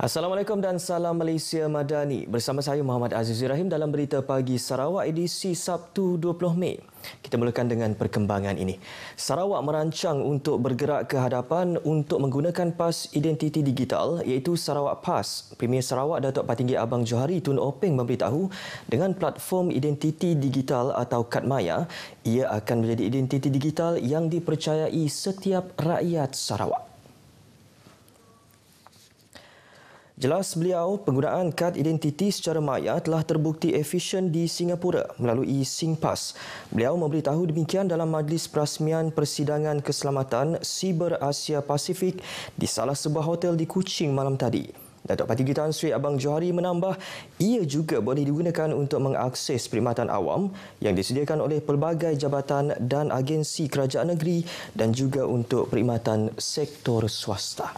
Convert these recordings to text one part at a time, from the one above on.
Assalamualaikum dan salam Malaysia Madani. Bersama saya Muhammad Aziz Rahim dalam berita pagi Sarawak edisi Sabtu 20 Mei. Kita mulakan dengan perkembangan ini. Sarawak merancang untuk bergerak ke hadapan untuk menggunakan pas identiti digital iaitu Sarawak Pass. Premier Sarawak Datuk Patinggi Abang Johari Tun Openg memberitahu dengan platform identiti digital atau kad maya, ia akan menjadi identiti digital yang dipercayai setiap rakyat Sarawak. Jelas beliau, penggunaan kad identiti secara maya telah terbukti efisien di Singapura melalui SingPass. Beliau memberitahu demikian dalam majlis perasmian Persidangan Keselamatan Siber Asia Pasifik di salah sebuah hotel di Kuching malam tadi. Datuk Patigi Tan Sri Abang Johari menambah ia juga boleh digunakan untuk mengakses perkhidmatan awam yang disediakan oleh pelbagai jabatan dan agensi kerajaan negeri dan juga untuk perkhidmatan sektor swasta.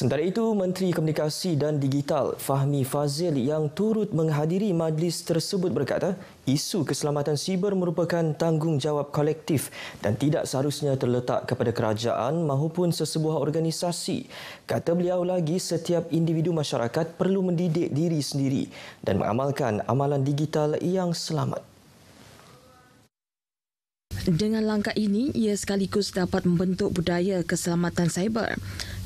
Sementara itu, Menteri Komunikasi dan Digital Fahmi Fazil yang turut menghadiri majlis tersebut berkata, isu keselamatan siber merupakan tanggungjawab kolektif dan tidak seharusnya terletak kepada kerajaan maupun sesebuah organisasi. Kata beliau lagi, setiap individu masyarakat perlu mendidik diri sendiri dan mengamalkan amalan digital yang selamat. Dengan langkah ini, ia sekaligus dapat membentuk budaya keselamatan siber.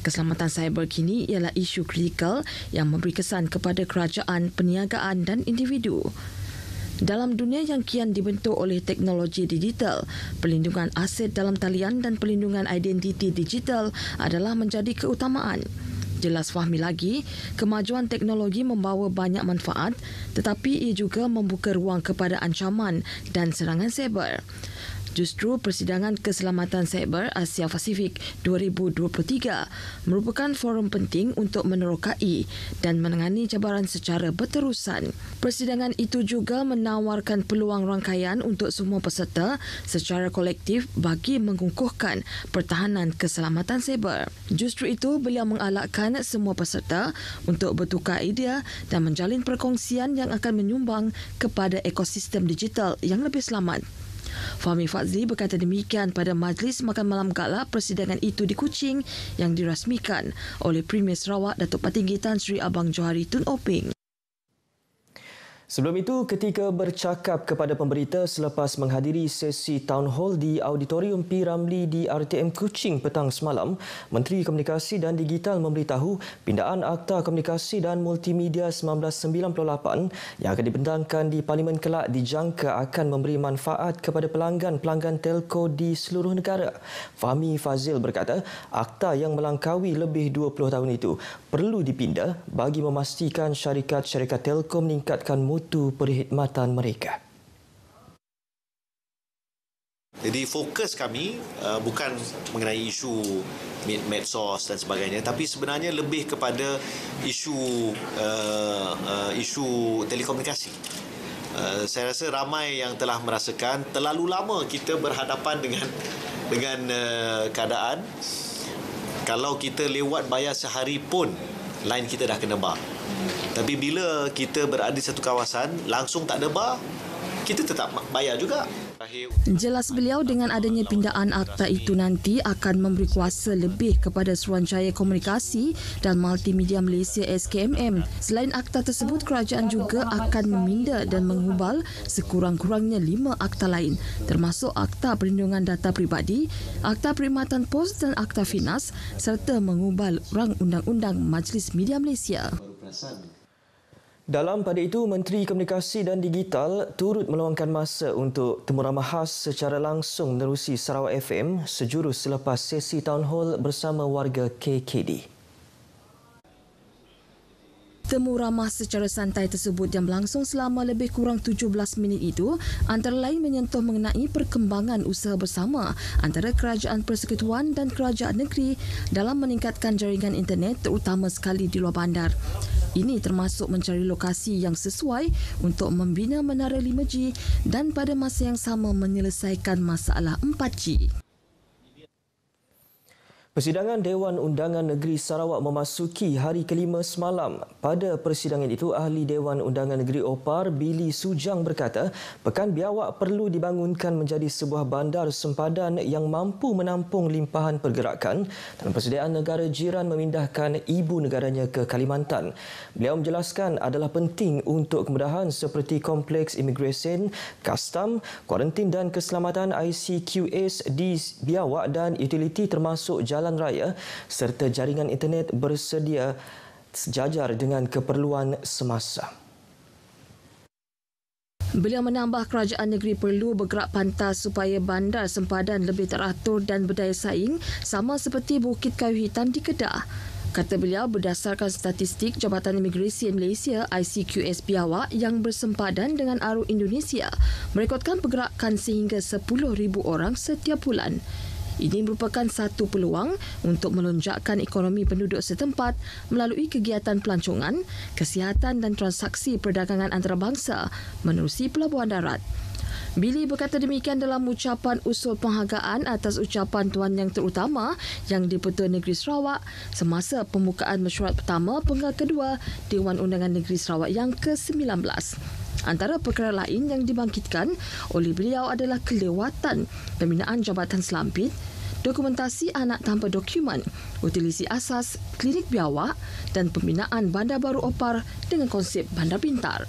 Keselamatan cyber kini ialah isu kritikal yang memberi kesan kepada kerajaan, perniagaan dan individu. Dalam dunia yang kian dibentuk oleh teknologi digital, perlindungan aset dalam talian dan perlindungan identiti digital adalah menjadi keutamaan. Jelas Fahmi lagi, kemajuan teknologi membawa banyak manfaat tetapi ia juga membuka ruang kepada ancaman dan serangan cyber justru Persidangan Keselamatan Cyber Asia Pasifik 2023 merupakan forum penting untuk menerokai dan menangani cabaran secara berterusan. Persidangan itu juga menawarkan peluang rangkaian untuk semua peserta secara kolektif bagi mengukuhkan pertahanan keselamatan cyber. Justru itu, beliau mengalakkan semua peserta untuk bertukar idea dan menjalin perkongsian yang akan menyumbang kepada ekosistem digital yang lebih selamat. Fahmi Fazli berkata demikian pada majlis makan malam gala persidangan itu di Kuching yang dirasmikan oleh Premier Sarawak Datuk Patinggi Tan Sri Abang Johari Tun Oping. Sebelum itu, ketika bercakap kepada pemberita selepas menghadiri sesi town hall di auditorium P Ramli di RTM Kuching petang semalam, Menteri Komunikasi dan Digital memberitahu pindaan Akta Komunikasi dan Multimedia 1998 yang akan dibentangkan di Parlimen Kelak dijangka akan memberi manfaat kepada pelanggan-pelanggan telco di seluruh negara. Fahmi Fazil berkata, akta yang melangkaui lebih 20 tahun itu perlu dipindah bagi memastikan syarikat-syarikat telco meningkatkan mutu perkhidmatan mereka. Jadi fokus kami uh, bukan mengenai isu medsos dan sebagainya tapi sebenarnya lebih kepada isu uh, uh, isu telekomunikasi. Uh, saya rasa ramai yang telah merasakan terlalu lama kita berhadapan dengan dengan uh, keadaan kalau kita lewat bayar sehari pun line kita dah kena bang. Tapi bila kita berada di satu kawasan, langsung tak ada bar, kita tetap bayar juga. Jelas beliau dengan adanya pindaan akta itu nanti akan memberi kuasa lebih kepada Suruhanjaya Komunikasi dan Multimedia Malaysia SKMM. Selain akta tersebut, kerajaan juga akan meminda dan menghubal sekurang-kurangnya lima akta lain termasuk Akta Perlindungan Data Peribadi, Akta Perkhidmatan Pos dan Akta Finas serta menghubal rang undang-undang Majlis Media Malaysia perasan. Dalam pada itu, Menteri Komunikasi dan Digital turut meluangkan masa untuk temuramah khas secara langsung menerusi Sarawak FM sejurus selepas sesi town hall bersama warga KKD. Temu ramah secara santai tersebut yang berlangsung selama lebih kurang 17 minit itu antara lain menyentuh mengenai perkembangan usaha bersama antara kerajaan persekutuan dan kerajaan negeri dalam meningkatkan jaringan internet terutama sekali di luar bandar. Ini termasuk mencari lokasi yang sesuai untuk membina menara 5G dan pada masa yang sama menyelesaikan masalah 4G. Persidangan Dewan Undangan Negeri Sarawak memasuki hari kelima semalam. Pada persidangan itu, Ahli Dewan Undangan Negeri Opar, Billy Sujang berkata, Pekan Biawak perlu dibangunkan menjadi sebuah bandar sempadan yang mampu menampung limpahan pergerakan dan persediaan negara jiran memindahkan ibu negaranya ke Kalimantan. Beliau menjelaskan adalah penting untuk kemudahan seperti kompleks imigresen, kastam, kuarantin dan keselamatan ICQS di Biawak dan utiliti termasuk jalan jalan raya serta jaringan internet bersedia sejajar dengan keperluan semasa. Beliau menambah kerajaan negeri perlu bergerak pantas supaya bandar sempadan lebih teratur dan berdaya saing sama seperti Bukit Kayu Hitam di Kedah. Kata beliau berdasarkan statistik Jabatan Imigresi Malaysia ICQS Biawak yang bersempadan dengan Aru Indonesia merekodkan pergerakan sehingga 10,000 orang setiap bulan. Ini merupakan satu peluang untuk melonjakkan ekonomi penduduk setempat melalui kegiatan pelancongan, kesihatan dan transaksi perdagangan antarabangsa menerusi pelabuhan darat. Billy berkata demikian dalam ucapan usul penghargaan atas ucapan Tuan Yang Terutama yang di-Pertua Negeri Sarawak semasa pembukaan mesyuarat pertama penggal kedua Dewan Undangan Negeri Sarawak yang ke-19. Antara perkara lain yang dibangkitkan oleh beliau adalah kelewatan pembinaan jabatan selampit, dokumentasi anak tanpa dokumen, utilisi asas klinik biawak dan pembinaan bandar baru opar dengan konsep bandar pintar.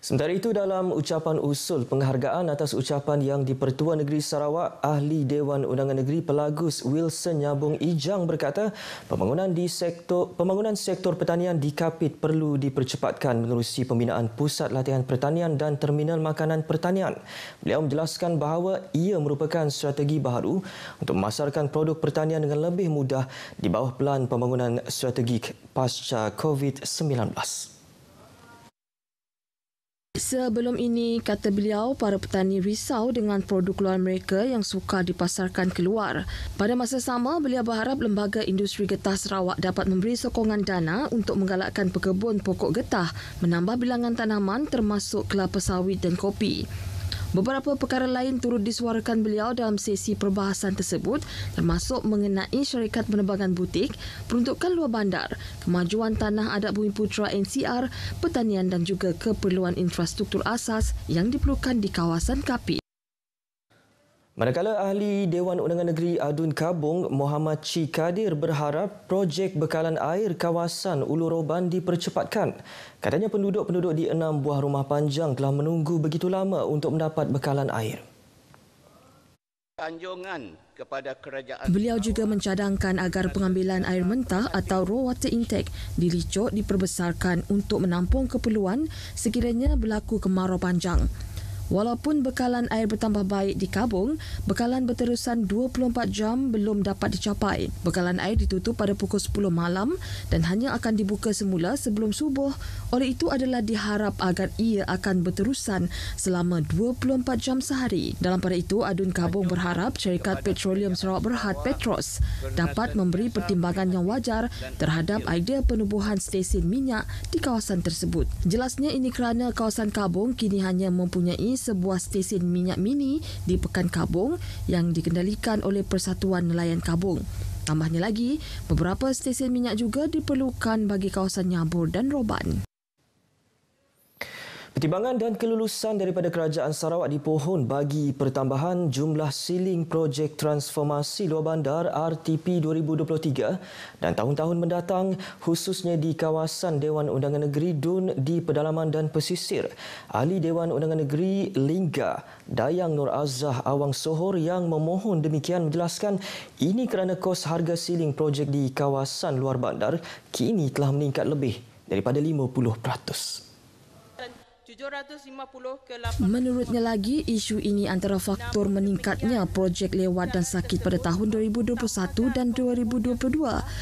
Sementara itu dalam ucapan usul penghargaan atas ucapan yang di-Pertuan Negeri Sarawak, Ahli Dewan Undangan Negeri Pelagus Wilson Nyabung Ijang berkata, pembangunan di sektor pembangunan sektor pertanian di Kapit perlu dipercepatkan menerusi pembinaan pusat latihan pertanian dan terminal makanan pertanian. Beliau menjelaskan bahawa ia merupakan strategi baru untuk memasarkan produk pertanian dengan lebih mudah di bawah pelan pembangunan strategik pasca COVID-19. Sebelum ini, kata beliau, para petani risau dengan produk luar mereka yang sukar dipasarkan keluar. Pada masa sama, beliau berharap Lembaga Industri Getah Sarawak dapat memberi sokongan dana untuk menggalakkan pekebun pokok getah, menambah bilangan tanaman termasuk kelapa sawit dan kopi. Beberapa perkara lain turut disuarakan beliau dalam sesi perbahasan tersebut termasuk mengenai syarikat penerbangan butik, peruntukan luar bandar, kemajuan tanah adat bumi putra NCR, pertanian dan juga keperluan infrastruktur asas yang diperlukan di kawasan KAPI. Manakala ahli Dewan Undangan Negeri Adun Kabung Muhammad Cikadir berharap projek bekalan air kawasan Ulu Roban dipercepatkan. Katanya penduduk-penduduk di enam buah rumah panjang telah menunggu begitu lama untuk mendapat bekalan air. Anjungan Beliau juga mencadangkan agar pengambilan air mentah atau raw water intake di diperbesarkan untuk menampung keperluan sekiranya berlaku kemarau panjang. Walaupun bekalan air bertambah baik di Kabung, bekalan berterusan 24 jam belum dapat dicapai. Bekalan air ditutup pada pukul 10 malam dan hanya akan dibuka semula sebelum subuh. Oleh itu adalah diharap agar ia akan berterusan selama 24 jam sehari. Dalam pada itu, Adun Kabung berharap syarikat petroleum Sarawak Berhad Petros dapat memberi pertimbangan yang wajar terhadap idea penubuhan stesen minyak di kawasan tersebut. Jelasnya ini kerana kawasan Kabung kini hanya mempunyai sebuah stesen minyak mini di Pekan Kabung yang dikendalikan oleh Persatuan Nelayan Kabung. Tambahnya lagi, beberapa stesen minyak juga diperlukan bagi kawasan Nyabur dan Roban. Pertimbangan dan kelulusan daripada Kerajaan Sarawak dipohon bagi pertambahan jumlah siling projek transformasi luar bandar RTP 2023 dan tahun-tahun mendatang khususnya di kawasan Dewan Undangan Negeri Dun di pedalaman dan pesisir. Ahli Dewan Undangan Negeri Lingga Dayang Nur Azah Awang Sohor yang memohon demikian menjelaskan ini kerana kos harga siling projek di kawasan luar bandar kini telah meningkat lebih daripada 50%. Menurutnya lagi, isu ini antara faktor meningkatnya projek lewat dan sakit pada tahun 2021 dan 2022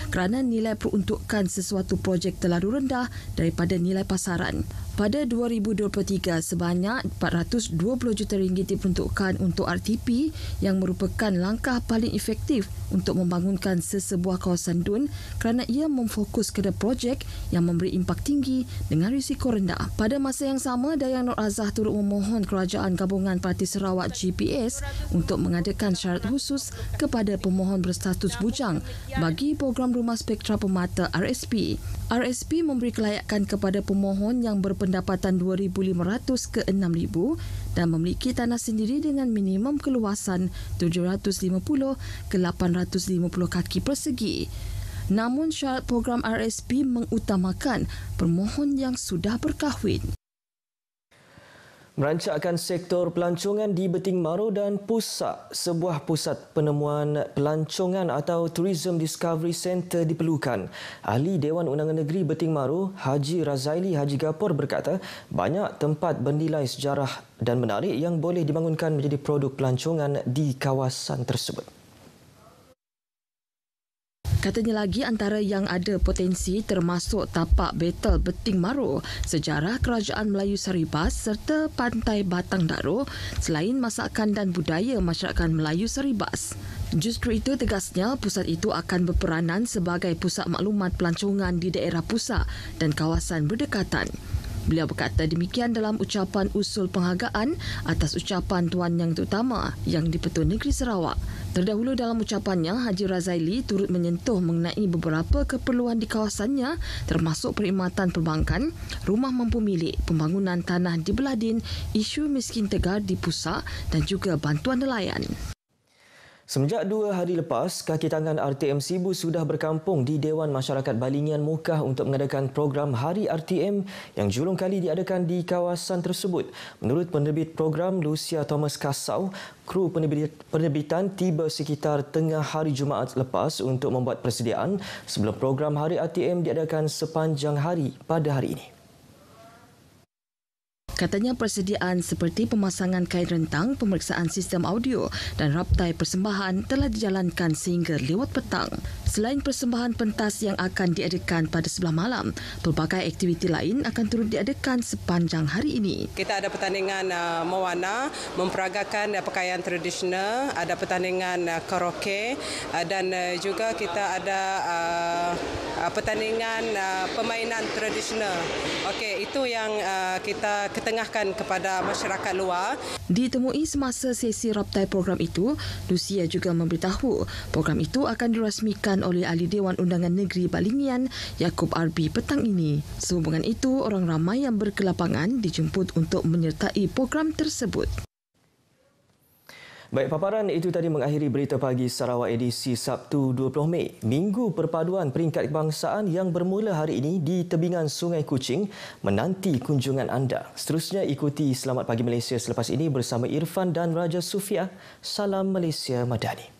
kerana nilai peruntukan sesuatu projek terlalu rendah daripada nilai pasaran. Pada 2023, sebanyak 420 juta ringgit diperuntukkan untuk RTP yang merupakan langkah paling efektif untuk membangunkan sesebuah kawasan dun kerana ia memfokus kepada projek yang memberi impak tinggi dengan risiko rendah. Pada masa yang sama, Dayang Nur Azah turut memohon Kerajaan Gabungan Parti Sarawak GPS untuk mengadakan syarat khusus kepada pemohon berstatus bujang bagi program rumah spektra pemata RSP. RSP memberi kelayakan kepada pemohon yang berpendidikan pendapatan 2,500 ke 6,000 dan memiliki tanah sendiri dengan minimum keluasan 750 ke 850 kaki persegi. Namun syarat program RSP mengutamakan permohon yang sudah berkahwin merancakkan sektor pelancongan di Beting Maru dan Pusak, sebuah pusat penemuan pelancongan atau Tourism Discovery Center diperlukan. Ahli Dewan Undangan Negeri Beting Maru, Haji Razaili Haji Gapor berkata, banyak tempat bernilai sejarah dan menarik yang boleh dibangunkan menjadi produk pelancongan di kawasan tersebut. Katanya lagi antara yang ada potensi termasuk tapak Betel Beting maru, sejarah kerajaan Melayu Seribas serta pantai Batang Daru selain masakan dan budaya masyarakat Melayu Seribas. Justru itu tegasnya pusat itu akan berperanan sebagai pusat maklumat pelancongan di daerah pusat dan kawasan berdekatan. Beliau berkata demikian dalam ucapan usul penghargaan atas ucapan Tuan Yang Terutama yang di-Pertuan Negeri Sarawak. Terdahulu dalam ucapannya, Haji Razaili turut menyentuh mengenai beberapa keperluan di kawasannya termasuk perkhidmatan perbankan, rumah mampu milik, pembangunan tanah di Beladin, isu miskin tegar di pusat dan juga bantuan nelayan. Semenjak dua hari lepas, kaki tangan RTM Sibu sudah berkampung di Dewan Masyarakat Balingian Mukah untuk mengadakan program Hari RTM yang julung kali diadakan di kawasan tersebut. Menurut penerbit program Lucia Thomas Kasau, kru penerbitan tiba sekitar tengah hari Jumaat lepas untuk membuat persediaan sebelum program Hari RTM diadakan sepanjang hari pada hari ini. Katanya persediaan seperti pemasangan kain rentang, pemeriksaan sistem audio dan raptai persembahan telah dijalankan sehingga lewat petang. Selain persembahan pentas yang akan diadakan pada sebelah malam, pelbagai aktiviti lain akan turut diadakan sepanjang hari ini. Kita ada pertandingan uh, mewana, memperagakan uh, pakaian tradisional, ada pertandingan uh, karaoke uh, dan uh, juga kita ada uh, uh, pertandingan uh, permainan tradisional. Okey, itu yang uh, kita ketahui tengahkan kepada masyarakat luar. Ditemui semasa sesi raptai program itu, Lucia juga memberitahu program itu akan dirasmikan oleh Ahli Dewan Undangan Negeri Balingian, Yaakob Arbi petang ini. Sehubungan itu, orang ramai yang berkelapangan dijemput untuk menyertai program tersebut. Baik, paparan itu tadi mengakhiri berita pagi Sarawak edisi Sabtu 20 Mei. Minggu perpaduan peringkat kebangsaan yang bermula hari ini di tebingan Sungai Kucing menanti kunjungan anda. Seterusnya ikuti Selamat Pagi Malaysia selepas ini bersama Irfan dan Raja Sufia. Salam Malaysia Madani.